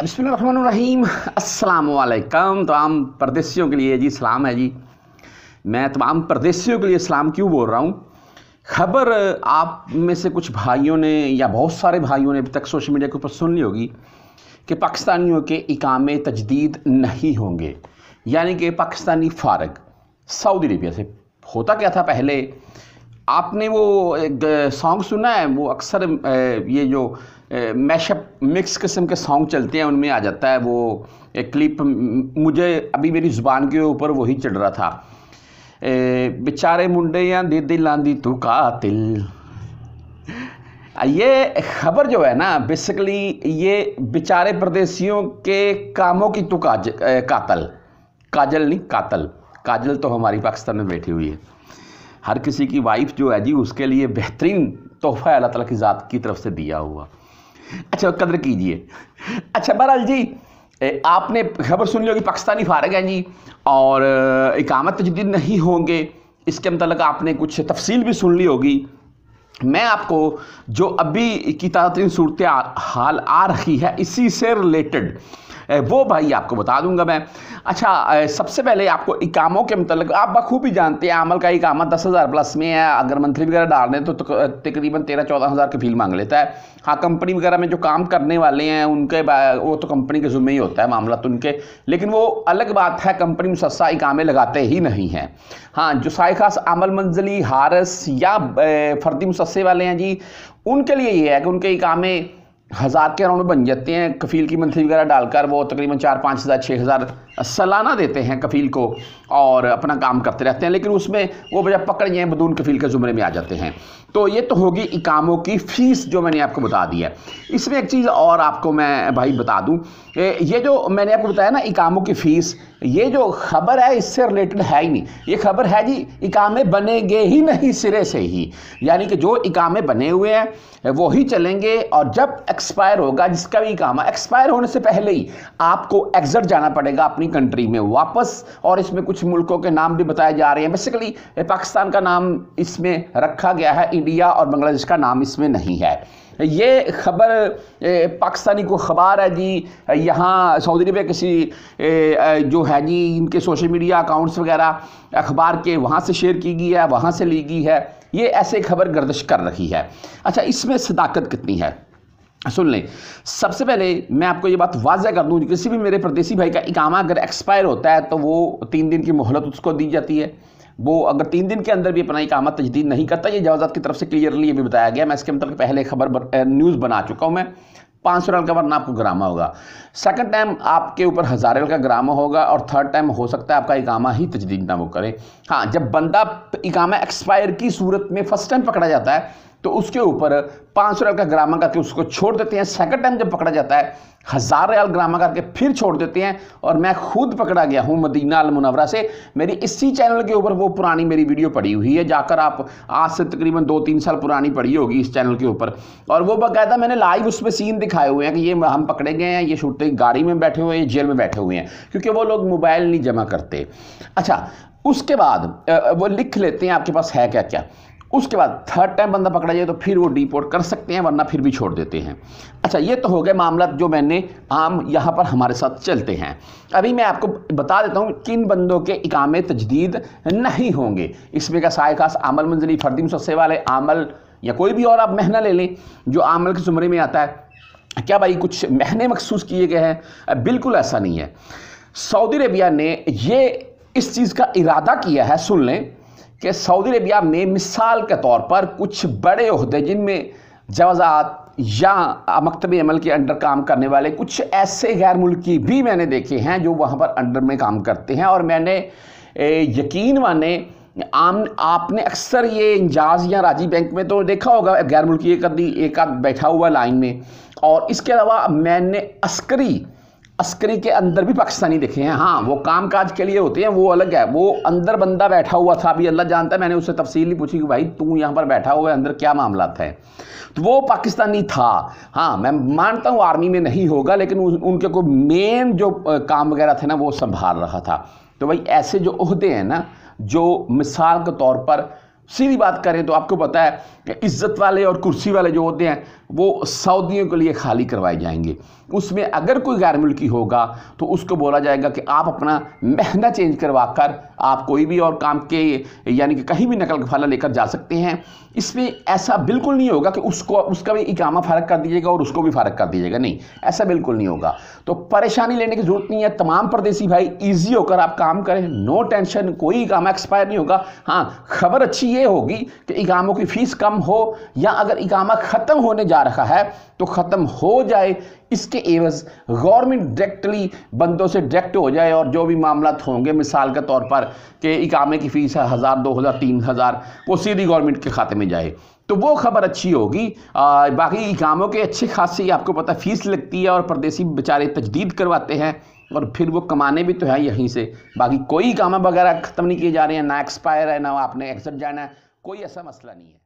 बसमीम अल्लाम तमाम परदेसियों के लिए जी सलाम है जी मैं तमाम परदेसियों के लिए सलाम क्यों बोल रहा हूँ खबर आप में से कुछ भाइयों ने या बहुत सारे भाइयों ने अभी तक सोशल मीडिया के ऊपर सुन ली होगी कि पाकिस्तानियों के इकामे तजदीद नहीं होंगे यानी कि पाकिस्तानी फारग सऊदी अरेबिया से होता क्या था पहले आपने वो सॉन्ग सुना है वो अक्सर ये जो मैशअप मिक्स किस्म के सॉन्ग चलते हैं उनमें आ जाता है वो एक क्लिप मुझे अभी मेरी ज़ुबान के ऊपर वही चढ़ रहा था बेचारे मुंडे या दे दिल आंदी तू कातिल ये खबर जो है ना बेसिकली ये बेचारे प्रदेशियों के कामों की तू काज कातल काजल नहीं कातल काजल तो हमारी पाकिस्तान में बैठी हुई है हर किसी की वाइफ जो है जी उसके लिए बेहतरीन तोहफ़ा है अल्लाह तला की ज़ात की तरफ से दिया हुआ अच्छा कदर कीजिए अच्छा बहरहाल जी आपने खबर सुन ली होगी पाकिस्तानी फारग हैं जी और इकामत तजदीद नहीं होंगे इसके मतलब आपने कुछ तफसील भी सुन ली होगी मैं आपको जो अभी की ताज़ा तरीन सूरत हाल आ रही है इसी से रिलेटेड वो भाई आपको बता दूंगा मैं अच्छा सबसे पहले आपको इकामों के मतलब आप बखूबी जानते हैं अमल का इकामा दस हज़ार प्लस में है अगर मंथली वगैरह डाल दें तो तकरीबन तेरह चौदह हज़ार की फील मांग लेता है हाँ कंपनी वगैरह में जो काम करने वाले हैं उनके वो तो कंपनी के जुम्मे ही होता है मामला तो उनके लेकिन वो अलग बात है कंपनी मुसस्सा इकामे लगाते ही नहीं हैं हाँ जो साय खास अमल मंजिली हारस या फर्दी मुसस्से वाले हैं जी उनके लिए ये है कि उनके इकामे हज़ार के अराउंड में बन जाते हैं कफील की मंथली वगैरह डालकर वो तकरीबन चार पाँच हज़ार छः हज़ार सालाना देते हैं कफील को और अपना काम करते रहते हैं लेकिन उसमें वो वजह पकड़ जाए बदून कफील के ज़ुमरे में आ जाते हैं तो ये तो होगी इकामों की फ़ीस जो मैंने आपको बता दी है इसमें एक चीज़ और आपको मैं भाई बता दूँ ये जो मैंने आपको बताया ना इकामों की फ़ीस ये जो खबर है इससे रिलेटेड है ही नहीं ये खबर है जी इकामे बनेंगे ही नहीं सिरे से ही यानी कि जो इकामे बने हुए हैं वो ही चलेंगे और जब एक्सपायर होगा जिसका भी इकामा एक्सपायर होने से पहले ही आपको एग्जिट जाना पड़ेगा अपनी कंट्री में वापस और इसमें कुछ मुल्कों के नाम भी बताए जा रहे हैं बेसिकली पाकिस्तान का नाम इसमें रखा गया है इंडिया और बांग्लादेश का नाम इसमें नहीं है ये खबर पाकिस्तानी को खबर है जी यहाँ सऊदी अरब किसी जो है जी इनके सोशल मीडिया अकाउंट्स वगैरह अखबार के वहाँ से शेयर की गई है वहाँ से ली गई है ये ऐसे खबर गर्दश कर रही है अच्छा इसमें सदाकत कितनी है सुन लें सबसे पहले मैं आपको ये बात वाजह कर दूँ किसी भी मेरे परदेसी भाई का इकामा अगर एक्सपायर होता है तो वो तीन दिन की मोहलत उसको दी जाती है वो अगर तीन दिन के अंदर भी अपना इकामा तजदीद नहीं करता ये जवाजात की तरफ से क्लियरली ये भी बताया गया मैं इसके मतलब पहले खबर न्यूज़ बना चुका हूँ मैं पाँच सौ रन का वरना आपको ग्रामा होगा सेकंड टाइम आपके ऊपर हज़ार रन का ग्रामा होगा और थर्ड टाइम हो सकता है आपका इकामा ही तजदीद ना वो करे हाँ जब बंदा इकामा एक्सपायर की सूरत में फर्स्ट टाइम पकड़ा जाता है तो उसके ऊपर पाँच सौ रियाल का ग्रामा करके उसको छोड़ देते हैं सेकंड टाइम जब पकड़ा जाता है हज़ार रियाल ग्रामा करके फिर छोड़ देते हैं और मैं खुद पकड़ा गया हूँ मदीना अलमुनवरा से मेरी इसी चैनल के ऊपर वो पुरानी मेरी वीडियो पड़ी हुई है जाकर आप आज से तकरीबन दो तीन साल पुरानी पड़ी होगी इस चैनल के ऊपर और वो बाकायदा मैंने लाइव उसमें सीन दिखाए हुए हैं कि ये हम पकड़े गए हैं ये छूटते गाड़ी में बैठे हुए हैं जेल में बैठे हुए हैं क्योंकि वो लोग मोबाइल नहीं जमा करते अच्छा उसके बाद वो लिख लेते हैं आपके पास है क्या क्या उसके बाद थर्ड टाइम बंदा पकड़ा जाए तो फिर वो डिपोर्ट कर सकते हैं वरना फिर भी छोड़ देते हैं अच्छा ये तो हो गए मामला जो मैंने आम यहाँ पर हमारे साथ चलते हैं अभी मैं आपको बता देता हूँ किन बंदों के इकामे तजदीद नहीं होंगे इसमें का साय खास आमल मंजिली फर्दी सस्से वाले आमल या कोई भी और आप महना ले लें जो आमल के जुमरे में आता है क्या भाई कुछ महने मखसूस किए गए हैं बिल्कुल ऐसा नहीं है सऊदी अरबिया ने ये इस चीज़ का इरादा किया है सुन लें कि सऊदी अरबिया में मिसाल के तौर पर कुछ बड़े अहदे जिनमें जवाजात या मकतबी अमल के अंडर काम करने वाले कुछ ऐसे गैर मुल्की भी मैंने देखे हैं जो वहाँ पर अंडर में काम करते हैं और मैंने यकीन माने आम आपने अक्सर ये इंजाज या राजीव बैंक में तो देखा होगा गैर मुल्की एक आदमी एक आध बैठा हुआ लाइन में और इसके अलावा मैंने अस्करी अस्करी के अंदर भी पाकिस्तानी देखे हैं हाँ वो काम काज के लिए होते हैं वो अलग है वो अंदर बंदा बैठा हुआ था अभी अल्लाह जानता है मैंने उससे तफसीली पूछी कि भाई तू यहाँ पर बैठा हुआ है अंदर क्या मामला था तो वो पाकिस्तानी था हाँ मैं मानता हूँ आर्मी में नहीं होगा लेकिन उनके को मेन जो काम वगैरह थे ना वो संभाल रहा था तो भाई ऐसे जो अहदे हैं ना जो मिसाल के तौर पर सीधी बात करें तो आपको पता है कि इज्जत वाले और कुर्सी वाले जो होते हैं वो सऊदियों के लिए खाली करवाए जाएंगे उसमें अगर कोई गैर मुल्की होगा तो उसको बोला जाएगा कि आप अपना महंगा चेंज करवा कर आप कोई भी और काम के यानी कि कहीं भी नकल फाला लेकर जा सकते हैं इसमें ऐसा बिल्कुल नहीं होगा कि उसको उसका भी इकामा फ़र्क कर दीजिएगा और उसको भी फ़र्क कर दीजिएगा नहीं ऐसा बिल्कुल नहीं होगा तो परेशानी लेने की ज़रूरत नहीं है तमाम परदेसी भाई ईजी होकर आप काम करें नो टेंशन कोई इकामा एक्सपायर नहीं होगा हाँ खबर अच्छी ये होगी कि इकामों की फ़ीस कम हो या अगर इकामा ख़त्म होने जा लगा रखा है तो ख़त्म हो जाए इसके एवज गवर्नमेंट डायरेक्टली बंदों से डायरेक्ट हो जाए और जो भी मामला होंगे मिसाल के तौर पर कि इकामे की फ़ीस है हज़ार दो हज़ार तीन हज़ार वो सीधी गवर्नमेंट के खाते में जाए तो वो खबर अच्छी होगी बाकी इकामों के अच्छे खासे आपको पता फ़ीस लगती है और परदेसी बेचारे तजदीद करवाते हैं और फिर वो कमाने भी तो है यहीं से बाकी कोई कामा वगैरह ख़त्म नहीं किए जा रहे हैं ना एक्सपायर है ना आपने एक्सट जाना है कोई ऐसा मसला नहीं है